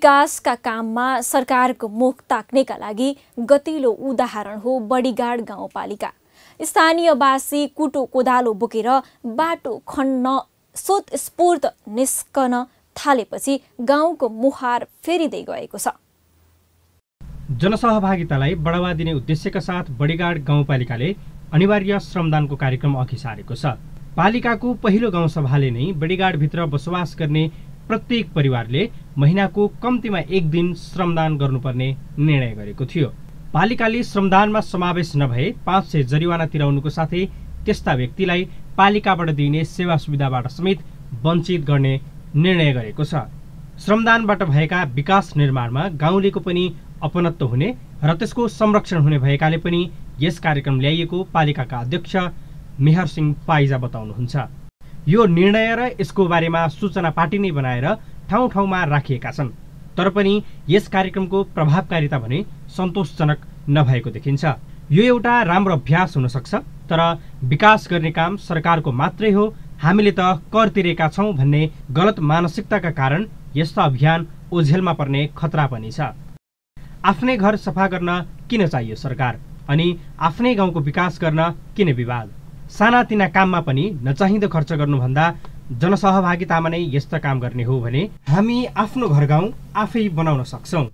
विकासका काममा सरकारको मुख ताक्नेका लागि गतिलो उदाहरण हो बडीगाड गाउँपालिका स्थानीयवासी कुटो कोदालो बोकेर बाटो खन्न स्वतस्फूर्त निस्कन थालेपछि गाउँको मुहार फेरिँदै गएको छ जनसहभागितालाई बढावा दिने उद्देश्यका साथ बडीगाड गाउँपालिकाले अनिवार्य श्रमदानको कार्यक्रम अघि सारेको छ पालिकाको पहिलो गाउँसभाले नै बडीगाडभित्र बसोबास गर्ने प्रत्येक परिवारले महिनाको कम्तीमा एक दिन श्रमदान गर्नुपर्ने निर्णय गरेको थियो पालिकाले श्रमदानमा समावेश नभए पाँच सय जरिवाना तिराउनुको साथै त्यस्ता व्यक्तिलाई पालिकाबाट दिइने सेवा सुविधाबाट समेत वञ्चित गर्ने निर्णय गरेको छ श्रमदानबाट भएका विकास निर्माणमा गाउँलेको पनि अपनत्व हुने र त्यसको संरक्षण हुने भएकाले पनि यस कार्यक्रम ल्याइएको पालिकाका अध्यक्ष मेहर सिंह पाइजा बताउनुहुन्छ यो निर्णय र यसको बारेमा सूचना पार्टी नै बनाएर ठाउँ ठाउँमा राखिएका छन् तर पनि यस कार्यक्रमको प्रभावकारिता भने सन्तोषजनक नभएको देखिन्छ यो एउटा राम्रो अभ्यास हुनसक्छ तर विकास गर्ने काम सरकारको मात्रै हो हामीले त कर तिरेका छौँ भन्ने गलत मानसिकताका कारण यस्ता अभियान ओझेलमा पर्ने खतरा पनि छ आफ्नै घर सफा गर्न किन चाहियो सरकार अनि आफ्नै गाउँको विकास गर्न किन विवाद सानातिना काममा पनि नचाहिँदो खर्च गर्नुभन्दा जनसहभागितामा नै यस्तो काम गर्ने हो भने हामी आफ्नो घर गाउँ आफै बनाउन सक्छौँ